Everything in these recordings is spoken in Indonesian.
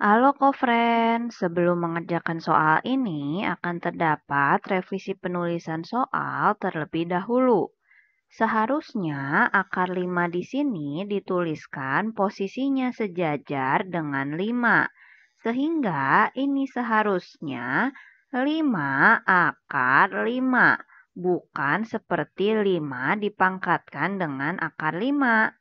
Halo co-friend, sebelum mengerjakan soal ini akan terdapat revisi penulisan soal terlebih dahulu. Seharusnya akar 5 di sini dituliskan posisinya sejajar dengan 5. Sehingga ini seharusnya 5 akar 5, bukan seperti 5 dipangkatkan dengan akar 5.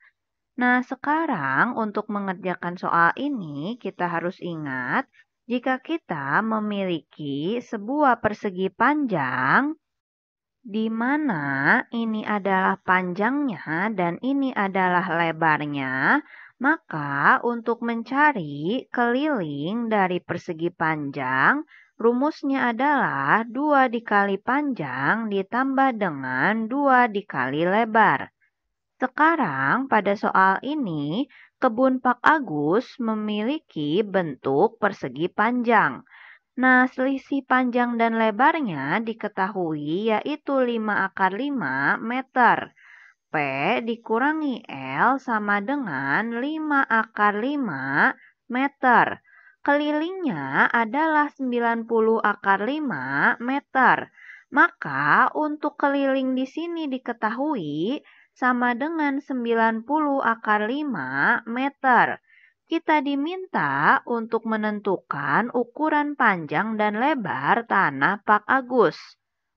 Nah, sekarang untuk mengerjakan soal ini, kita harus ingat jika kita memiliki sebuah persegi panjang, di mana ini adalah panjangnya dan ini adalah lebarnya, maka untuk mencari keliling dari persegi panjang, rumusnya adalah 2 dikali panjang ditambah dengan 2 dikali lebar. Sekarang pada soal ini, kebun Pak Agus memiliki bentuk persegi panjang. Nah, selisih panjang dan lebarnya diketahui yaitu 5 akar 5 meter. P dikurangi L sama dengan 5 akar 5 meter. Kelilingnya adalah 90 akar 5 meter. Maka untuk keliling di sini diketahui sama dengan 90 akar 5 meter. Kita diminta untuk menentukan ukuran panjang dan lebar tanah Pak Agus.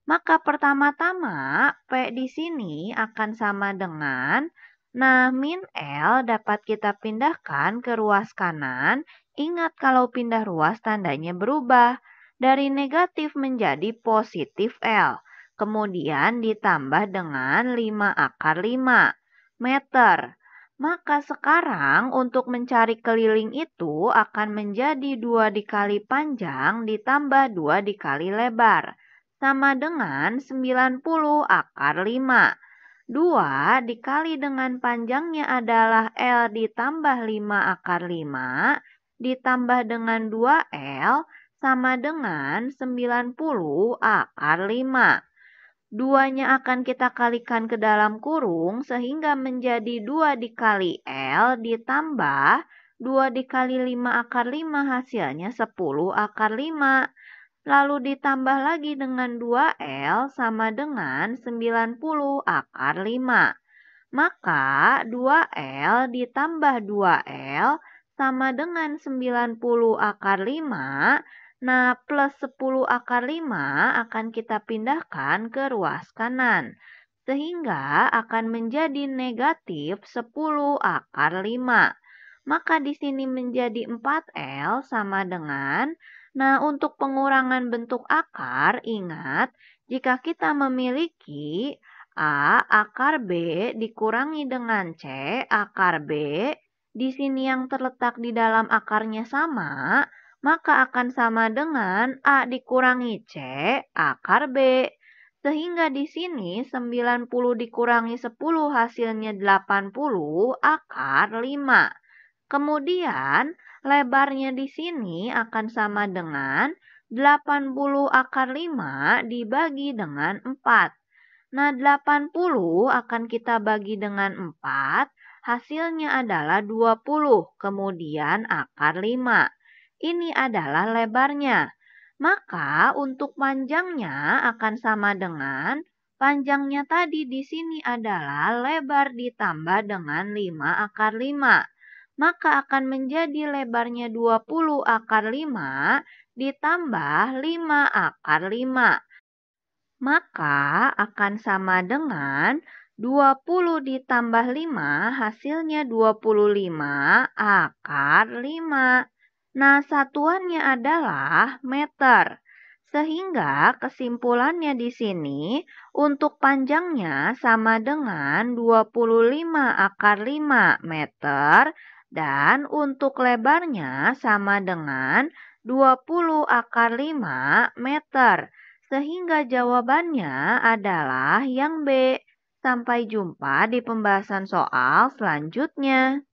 Maka pertama-tama P di sini akan sama dengan Nah, min L dapat kita pindahkan ke ruas kanan. Ingat kalau pindah ruas tandanya berubah. Dari negatif menjadi positif L kemudian ditambah dengan 5 akar 5 meter. Maka sekarang untuk mencari keliling itu akan menjadi 2 dikali panjang ditambah 2 dikali lebar. Sama dengan 90 akar 5. 2 dikali dengan panjangnya adalah L ditambah 5 akar 5 ditambah dengan 2L sama dengan 90 akar 5 duanya akan kita kalikan ke dalam kurung sehingga menjadi 2 dikali L ditambah 2 dikali 5 akar 5 hasilnya 10 akar 5. Lalu ditambah lagi dengan 2L sama dengan 90 akar 5. Maka 2L ditambah 2L sama dengan 90 akar 5 Nah, plus 10 akar 5 akan kita pindahkan ke ruas kanan, sehingga akan menjadi negatif 10 akar 5. Maka di sini menjadi 4L sama dengan, nah untuk pengurangan bentuk akar, ingat, jika kita memiliki A akar B dikurangi dengan C akar B, di sini yang terletak di dalam akarnya sama, maka akan sama dengan A dikurangi C akar B. Sehingga di sini 90 dikurangi 10 hasilnya 80 akar 5. Kemudian lebarnya di sini akan sama dengan 80 akar 5 dibagi dengan 4. Nah 80 akan kita bagi dengan 4, hasilnya adalah 20, kemudian akar 5. Ini adalah lebarnya. Maka untuk panjangnya akan sama dengan panjangnya tadi di sini adalah lebar ditambah dengan 5 akar 5. Maka akan menjadi lebarnya 20 akar 5 ditambah 5 akar 5 maka akan sama dengan 20 ditambah 5 hasilnya 25 akar 5. Nah, satuannya adalah meter. Sehingga kesimpulannya di sini untuk panjangnya sama dengan 25 akar 5 meter dan untuk lebarnya sama dengan 20 akar 5 meter. Sehingga jawabannya adalah yang B. Sampai jumpa di pembahasan soal selanjutnya.